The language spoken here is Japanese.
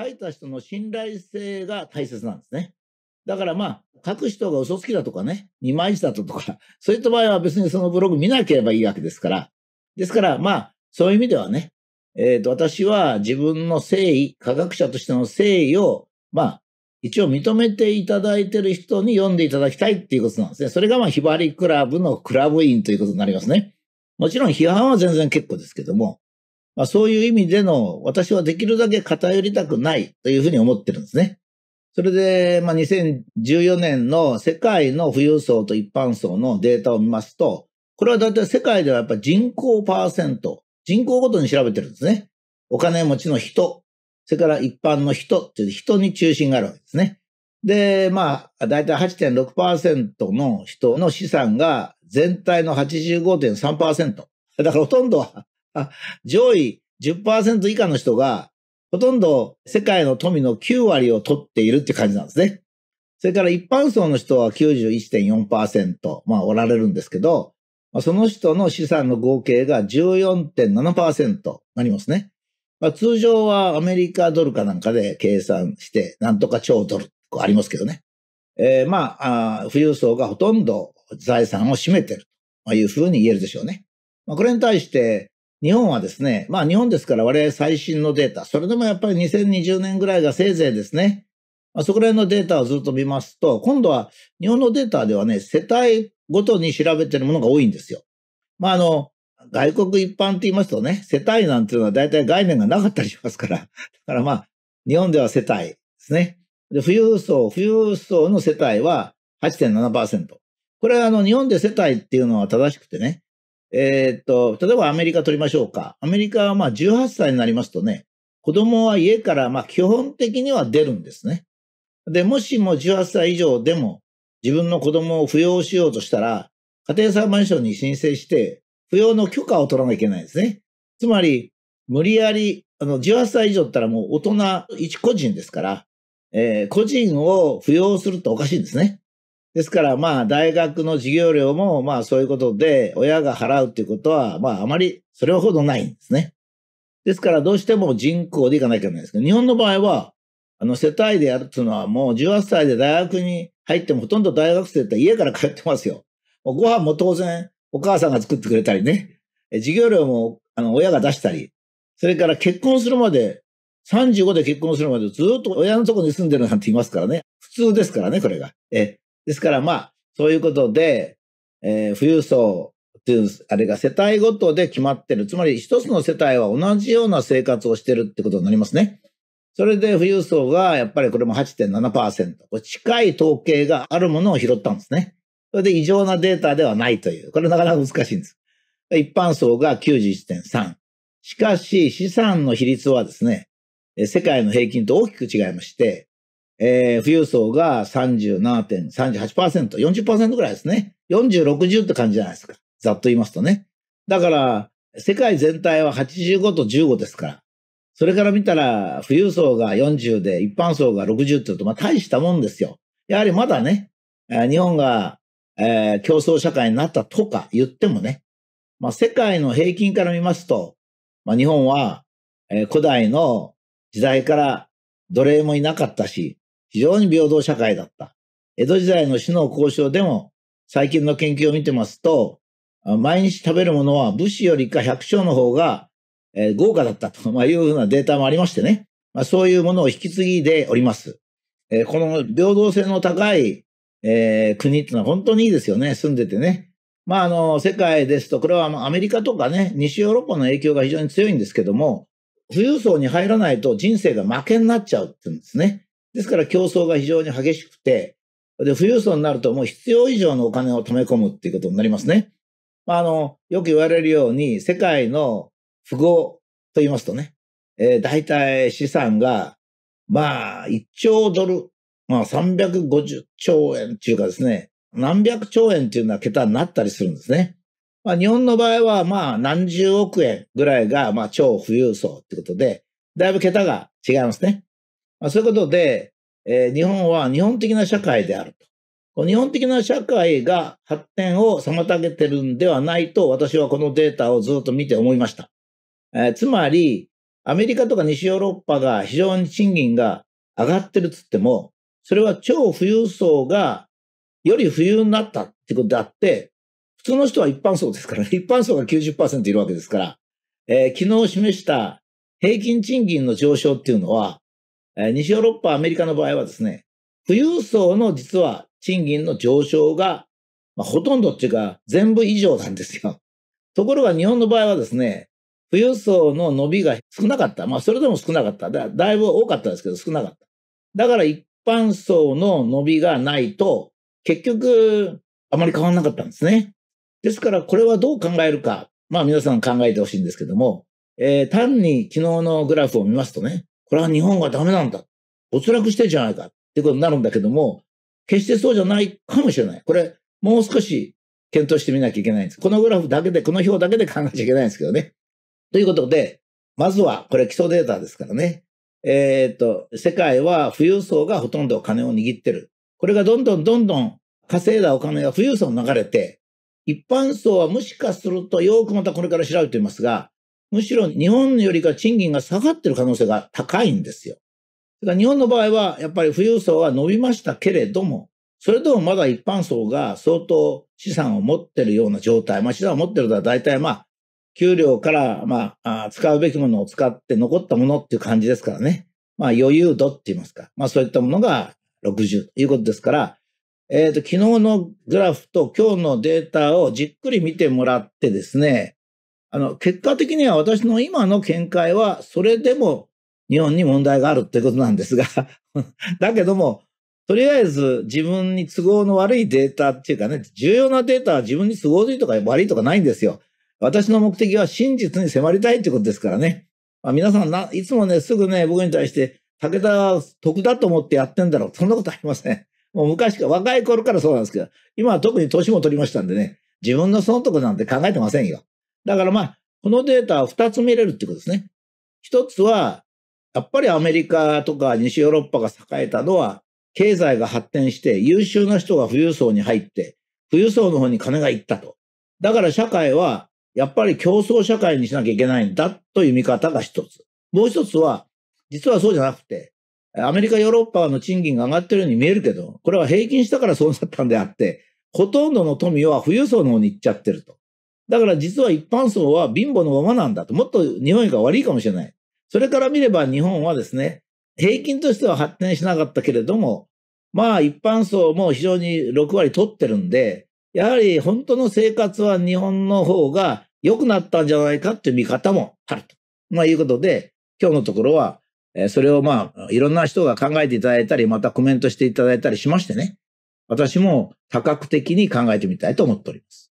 書いた人の信頼性が大切なんですね。だからまあ、書く人が嘘つきだとかね、二枚舌だとか、そういった場合は別にそのブログ見なければいいわけですから。ですからまあ、そういう意味ではね、えっ、ー、と、私は自分の誠意、科学者としての誠意を、まあ、一応認めていただいてる人に読んでいただきたいっていうことなんですね。それがまあ、ひばりクラブのクラブ員ということになりますね。もちろん批判は全然結構ですけども、まあ、そういう意味での私はできるだけ偏りたくないというふうに思ってるんですね。それで、まあ、2014年の世界の富裕層と一般層のデータを見ますと、これはだいたい世界ではやっぱ人口パーセント、人口ごとに調べてるんですね。お金持ちの人、それから一般の人っていう人に中心があるわけですね。で、まあ、だいたい8.6%の人の資産が全体の85.3%。だからほとんどは上位10%以下の人が、ほとんど世界の富の9割を取っているって感じなんですね。それから一般層の人は91.4%、まあおられるんですけど、その人の資産の合計が14.7%なりますね。まあ、通常はアメリカドルかなんかで計算して、なんとか超ドル、ありますけどね。えー、まあ富裕層がほとんど財産を占めてるというふうに言えるでしょうね。まあ、これに対して、日本はですね、まあ日本ですから我々最新のデータ、それでもやっぱり2020年ぐらいがせいぜいですね。まあ、そこら辺のデータをずっと見ますと、今度は日本のデータではね、世帯ごとに調べてるものが多いんですよ。まああの、外国一般って言いますとね、世帯なんていうのは大体概念がなかったりしますから。だからまあ、日本では世帯ですね。で、富裕層、富裕層の世帯は8.7%。これはあの、日本で世帯っていうのは正しくてね、えー、っと、例えばアメリカ取りましょうか。アメリカはまあ18歳になりますとね、子供は家からまあ基本的には出るんですね。で、もしも18歳以上でも自分の子供を扶養しようとしたら、家庭裁判所に申請して、扶養の許可を取らなきゃいけないんですね。つまり、無理やり、あの、18歳以上ったらもう大人、一個人ですから、えー、個人を扶養するとおかしいんですね。ですから、まあ、大学の授業料も、まあ、そういうことで、親が払うっていうことは、まあ、あまり、それほどないんですね。ですから、どうしても人口でいかなきゃいけないんですけど、日本の場合は、あの、世帯でやるっていうのは、もう18歳で大学に入っても、ほとんど大学生って家から帰ってますよ。もうご飯も当然、お母さんが作ってくれたりね、授業料も、あの、親が出したり、それから結婚するまで、35で結婚するまでずっと親のとこに住んでるなんて言いますからね。普通ですからね、これが。え、ですからまあ、そういうことで、えー、富裕層っていう、あれが世帯ごとで決まってる。つまり一つの世帯は同じような生活をしてるってことになりますね。それで富裕層がやっぱりこれも8.7%。これ近い統計があるものを拾ったんですね。それで異常なデータではないという。これなかなか難しいんです。一般層が91.3。しかし資産の比率はですね、世界の平均と大きく違いまして、えー、富裕層が37.38%、40%ぐらいですね。40、60って感じじゃないですか。ざっと言いますとね。だから、世界全体は85と15ですから。それから見たら、富裕層が40で、一般層が60って言うと、まあ大したもんですよ。やはりまだね、日本が、えー、競争社会になったとか言ってもね、まあ世界の平均から見ますと、まあ日本は、えー、古代の時代から奴隷もいなかったし、非常に平等社会だった。江戸時代の死の交渉でも、最近の研究を見てますと、毎日食べるものは武士よりか百姓の方が、え豪華だったと、まいうふうなデータもありましてね。まあ、そういうものを引き継いでおります。えこの平等性の高い、え国ってのは本当にいいですよね、住んでてね。まあ、あの、世界ですと、これはアメリカとかね、西ヨーロッパの影響が非常に強いんですけども、富裕層に入らないと人生が負けになっちゃうって言うんですね。ですから競争が非常に激しくて、で、富裕層になるともう必要以上のお金を貯め込むっていうことになりますね。まあ、あの、よく言われるように、世界の富豪と言いますとね、えー、大体資産が、まあ、1兆ドル、まあ、350兆円っていうかですね、何百兆円っていうのは桁になったりするんですね。まあ、日本の場合は、まあ、何十億円ぐらいが、まあ、超富裕層ってことで、だいぶ桁が違いますね。まあ、そういうことで、えー、日本は日本的な社会であると。日本的な社会が発展を妨げてるんではないと私はこのデータをずっと見て思いました。えー、つまり、アメリカとか西ヨーロッパが非常に賃金が上がってるっつっても、それは超富裕層がより富裕になったってことであって、普通の人は一般層ですから、ね、一般層が90%いるわけですから、えー、昨日示した平均賃金の上昇っていうのは、西ヨーロッパ、アメリカの場合はですね、富裕層の実は賃金の上昇が、まあ、ほとんどっていうか全部以上なんですよ。ところが日本の場合はですね、富裕層の伸びが少なかった。まあそれでも少なかっただ。だいぶ多かったですけど少なかった。だから一般層の伸びがないと結局あまり変わらなかったんですね。ですからこれはどう考えるか。まあ皆さん考えてほしいんですけども、えー、単に昨日のグラフを見ますとね、これは日本はダメなんだ。没落してんじゃないかっていうことになるんだけども、決してそうじゃないかもしれない。これ、もう少し検討してみなきゃいけないんです。このグラフだけで、この表だけで考えちゃいけないんですけどね。ということで、まずは、これ基礎データですからね。えっ、と、世界は富裕層がほとんどお金を握ってる。これがどんどんどんどん稼いだお金が富裕層に流れて、一般層はもしかすると、よくまたこれから調べていますが、むしろ日本よりか賃金が下がってる可能性が高いんですよ。だから日本の場合は、やっぱり富裕層は伸びましたけれども、それでもまだ一般層が相当資産を持ってるような状態。まあ資産を持ってるのは大体まあ、給料からまあ、使うべきものを使って残ったものっていう感じですからね。まあ余裕度って言いますか。まあそういったものが60ということですから、えっ、ー、と、昨日のグラフと今日のデータをじっくり見てもらってですね、あの、結果的には私の今の見解は、それでも日本に問題があるってことなんですが だけども、とりあえず自分に都合の悪いデータっていうかね、重要なデータは自分に都合のいいとか悪いとかないんですよ。私の目的は真実に迫りたいってことですからね。まあ、皆さんな、いつもね、すぐね、僕に対して、武田得だと思ってやってんだろう。そんなことありません。もう昔か、若い頃からそうなんですけど、今は特に年も取りましたんでね、自分の損得なんて考えてませんよ。だからまあ、このデータは2つ見れるってことですね。1つは、やっぱりアメリカとか西ヨーロッパが栄えたのは、経済が発展して優秀な人が富裕層に入って、富裕層の方に金が行ったと。だから社会は、やっぱり競争社会にしなきゃいけないんだという見方が一つ。もう一つは、実はそうじゃなくて、アメリカ、ヨーロッパの賃金が上がってるように見えるけど、これは平均したからそうなったんであって、ほとんどの富は富裕層の方に行っちゃってると。だから実は一般層は貧乏のままなんだと。もっと日本が悪いかもしれない。それから見れば日本はですね、平均としては発展しなかったけれども、まあ一般層も非常に6割取ってるんで、やはり本当の生活は日本の方が良くなったんじゃないかっていう見方もあると。まあいうことで、今日のところは、それをまあいろんな人が考えていただいたり、またコメントしていただいたりしましてね、私も多角的に考えてみたいと思っております。